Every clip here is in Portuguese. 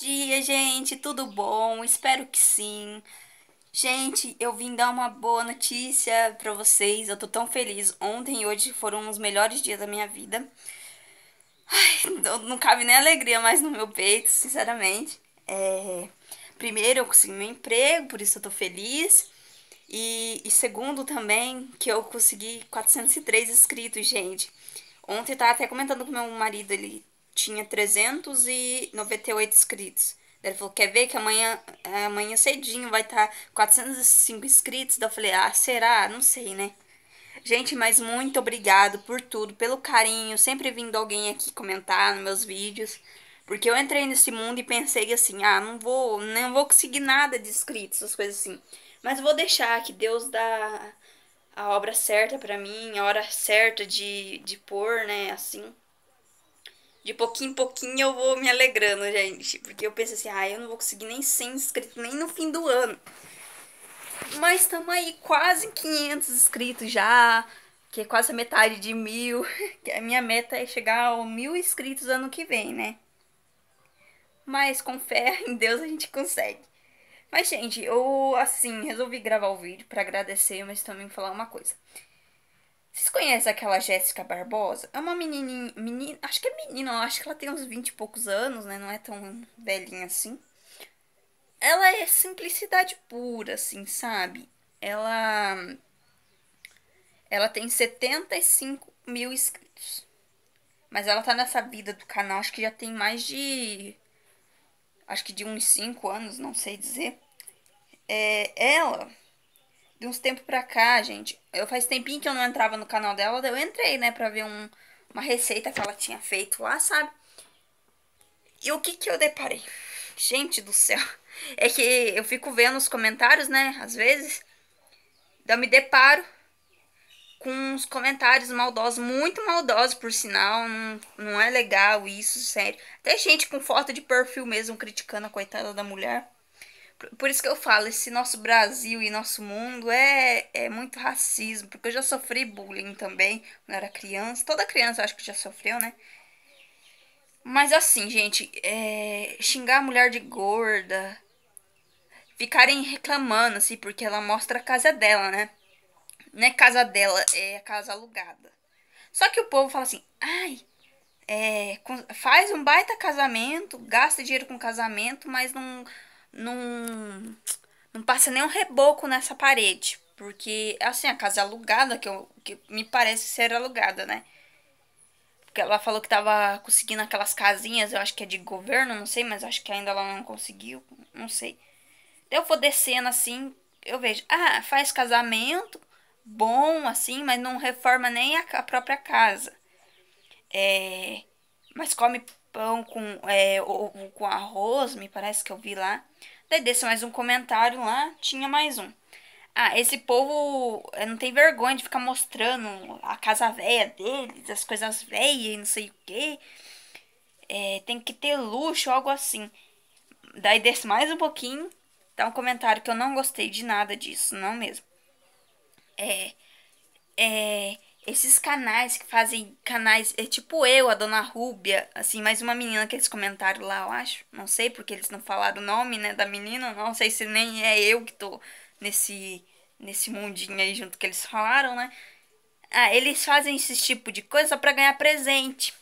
dia, gente. Tudo bom? Espero que sim. Gente, eu vim dar uma boa notícia para vocês. Eu tô tão feliz. Ontem e hoje foram os melhores dias da minha vida. Ai, não, não cabe nem alegria mais no meu peito, sinceramente. É... Primeiro, eu consegui meu emprego, por isso eu tô feliz. E, e segundo também, que eu consegui 403 inscritos, gente. Ontem eu tava até comentando com meu marido, ele tinha 398 inscritos. Daí ele falou, quer ver que amanhã, amanhã cedinho vai estar tá 405 inscritos? Daí eu falei, ah, será? Não sei, né? Gente, mas muito obrigado por tudo, pelo carinho, sempre vindo alguém aqui comentar nos meus vídeos. Porque eu entrei nesse mundo e pensei assim, ah, não vou, não vou conseguir nada de inscritos, essas coisas assim. Mas vou deixar que Deus dá a obra certa para mim, a hora certa de, de pôr, né, assim de pouquinho em pouquinho eu vou me alegrando, gente. Porque eu penso assim, ah, eu não vou conseguir nem 100 inscritos, nem no fim do ano. Mas estamos aí quase 500 inscritos já, que é quase a metade de mil. que A minha meta é chegar ao mil inscritos ano que vem, né? Mas com fé em Deus a gente consegue. Mas, gente, eu, assim, resolvi gravar o vídeo para agradecer, mas também falar uma coisa. Vocês conhecem aquela Jéssica Barbosa? É uma menininha, menina, acho que é menina, acho que ela tem uns 20 e poucos anos, né? Não é tão velhinha assim. Ela é simplicidade pura, assim, sabe? Ela ela tem 75 mil inscritos. Mas ela tá nessa vida do canal, acho que já tem mais de. Acho que de uns 5 anos, não sei dizer. É, ela de uns tempos pra cá, gente. Eu faz tempinho que eu não entrava no canal dela, eu entrei, né, pra ver um, uma receita que ela tinha feito lá, sabe? E o que que eu deparei? Gente do céu. É que eu fico vendo os comentários, né, às vezes. Eu me deparo com uns comentários maldosos, muito maldosos, por sinal. Não, não é legal isso, sério. Até gente com foto de perfil mesmo criticando a coitada da mulher por isso que eu falo, esse nosso Brasil e nosso mundo é, é muito racismo, porque eu já sofri bullying também quando era criança. Toda criança eu acho que já sofreu, né? Mas assim, gente, é, xingar a mulher de gorda, ficarem reclamando, assim, porque ela mostra a casa dela, né? Não é casa dela, é a casa alugada. Só que o povo fala assim, ai, é, faz um baita casamento, gasta dinheiro com casamento, mas não não, não passa nem um reboco nessa parede. Porque, assim, a casa é alugada, que, eu, que me parece ser alugada, né? Porque ela falou que tava conseguindo aquelas casinhas, eu acho que é de governo, não sei, mas acho que ainda ela não conseguiu, não sei. Então eu vou descendo assim, eu vejo, ah, faz casamento, bom assim, mas não reforma nem a, própria casa. É, mas come pão com, é, com arroz, me parece que eu vi lá. Daí desce mais um comentário lá, tinha mais um. Ah, esse povo é, não tem vergonha de ficar mostrando a casa velha deles, as coisas velhas e não sei o quê. É, tem que ter luxo, algo assim. Daí desce mais um pouquinho, dá um comentário que eu não gostei de nada disso, não mesmo. É. É esses canais que fazem canais, é tipo eu, a dona Rúbia, assim, mais uma menina que eles comentaram lá, eu acho. Não sei porque eles não falaram o nome, né, da menina, não sei se nem é eu que tô nesse nesse mundinho aí junto que eles falaram, né? Ah, eles fazem esse tipo de coisa para ganhar presente.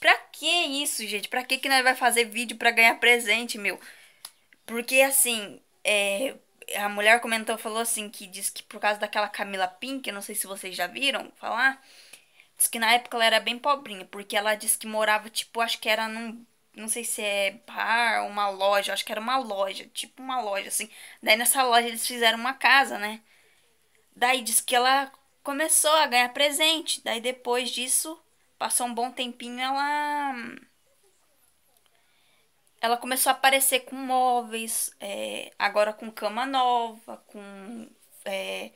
Pra que isso, gente? Pra que que nós vai fazer vídeo para ganhar presente, meu? Porque assim, é, a mulher comentou, falou assim, que diz que por causa daquela Camila Pink, não sei se vocês já viram falar, diz que na época ela era bem pobrinha, porque ela disse que morava, tipo, acho que era num, não sei se é bar, uma loja, acho que era uma loja, tipo uma loja, assim. Daí nessa loja eles fizeram uma casa, né? Daí diz que ela começou a ganhar presente, daí depois disso, passou um bom tempinho, ela ela começou a aparecer com móveis, é, agora com cama nova, com. É,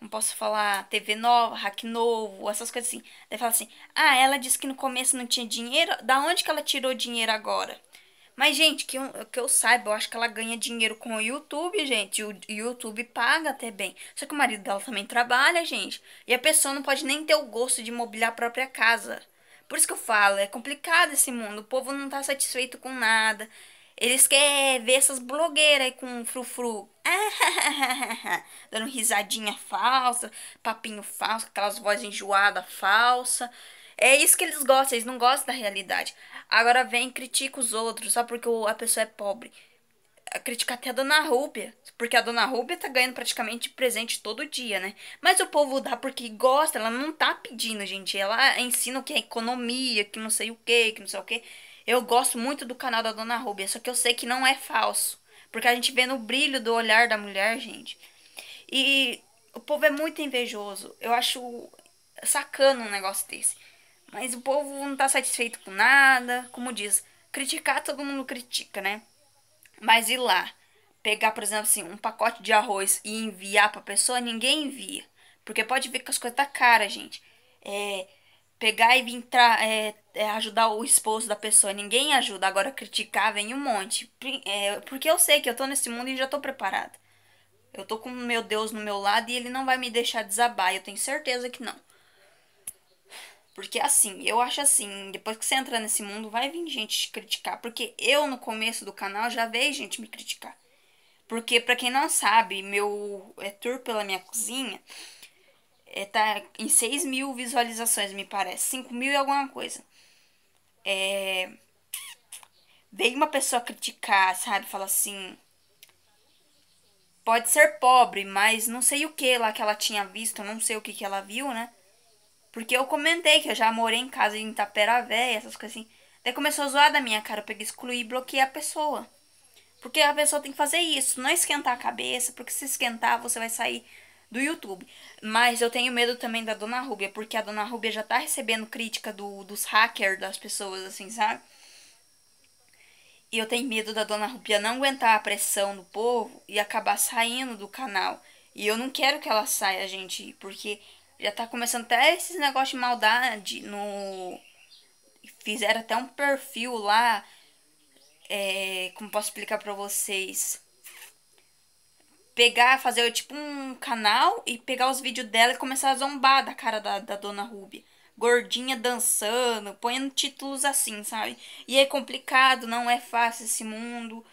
não posso falar, TV nova, hack novo, essas coisas assim. Daí fala assim: ah, ela disse que no começo não tinha dinheiro, da onde que ela tirou dinheiro agora? Mas, gente, que eu, que eu saiba, eu acho que ela ganha dinheiro com o YouTube, gente. O YouTube paga até bem. Só que o marido dela também trabalha, gente. E a pessoa não pode nem ter o gosto de mobiliar a própria casa. Por isso que eu falo, é complicado esse mundo. O povo não tá satisfeito com nada. Eles querem ver essas blogueiras aí com frufru. Dando risadinha falsa, papinho falso, aquelas vozes enjoadas falsa. É isso que eles gostam, eles não gostam da realidade. Agora vem critica os outros só porque a pessoa é pobre a criticar até a dona Rúbia, porque a dona Rúbia tá ganhando praticamente presente todo dia, né? Mas o povo dá porque gosta, ela não tá pedindo, gente. Ela ensina o que é economia, que não sei o que, que não sei o que. Eu gosto muito do canal da dona Rúbia, só que eu sei que não é falso, porque a gente vê no brilho do olhar da mulher, gente. E o povo é muito invejoso. Eu acho sacano um negócio desse. Mas o povo não tá satisfeito com nada, como diz, criticar todo mundo critica, né? Mas ir lá, pegar, por exemplo, assim, um pacote de arroz e enviar pra pessoa, ninguém envia. Porque pode ver que as coisas tá cara, gente. É, pegar e vir é, é, ajudar o esposo da pessoa, ninguém ajuda. Agora criticar vem um monte. É, porque eu sei que eu tô nesse mundo e já tô preparada. Eu tô com meu Deus no meu lado e ele não vai me deixar desabar. Eu tenho certeza que não. Porque assim, eu acho assim, depois que você entra nesse mundo, vai vir gente te criticar. Porque eu, no começo do canal, já veio gente me criticar. Porque, para quem não sabe, meu é, tour pela minha cozinha é, tá em 6 mil visualizações, me parece. 5 mil e alguma coisa. É, veio uma pessoa criticar, sabe? Fala assim. Pode ser pobre, mas não sei o que lá que ela tinha visto, não sei o que, que ela viu, né? Porque eu comentei que eu já morei em casa em Itapera Véia, essas coisas assim. Daí começou a zoar da minha cara. Eu peguei, excluí e bloqueei a pessoa. Porque a pessoa tem que fazer isso, não é esquentar a cabeça, porque se esquentar você vai sair do YouTube. Mas eu tenho medo também da Dona Rúbia, porque a Dona Rúbia já tá recebendo crítica do, dos hackers, das pessoas, assim, sabe? E eu tenho medo da Dona Rúbia não aguentar a pressão do povo e acabar saindo do canal. E eu não quero que ela saia, gente, porque já tá começando até esses negócios de maldade no. Fizeram até um perfil lá. É, como posso explicar pra vocês? Pegar, fazer tipo um canal e pegar os vídeos dela e começar a zombar da cara da, da dona Ruby. Gordinha dançando, ponhando títulos assim, sabe? E é complicado, não é fácil esse mundo.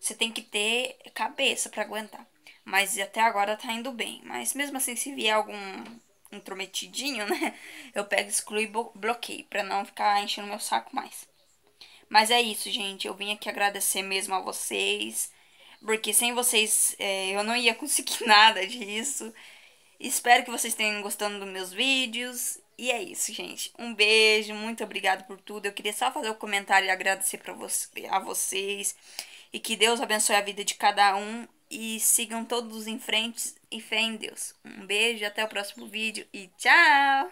Você tem que ter cabeça para aguentar. Mas até agora tá indo bem. Mas mesmo assim, se vier algum intrometidinho, né? Eu pego, excluo e bloqueio, pra não ficar enchendo meu saco mais. Mas é isso, gente. Eu vim aqui agradecer mesmo a vocês. Porque sem vocês é, eu não ia conseguir nada disso. Espero que vocês tenham gostando dos meus vídeos. E é isso, gente. Um beijo, muito obrigado por tudo. Eu queria só fazer um comentário e agradecer pra vo a vocês. E que Deus abençoe a vida de cada um. E sigam todos em frente e fé em Deus. Um beijo, até o próximo vídeo e tchau!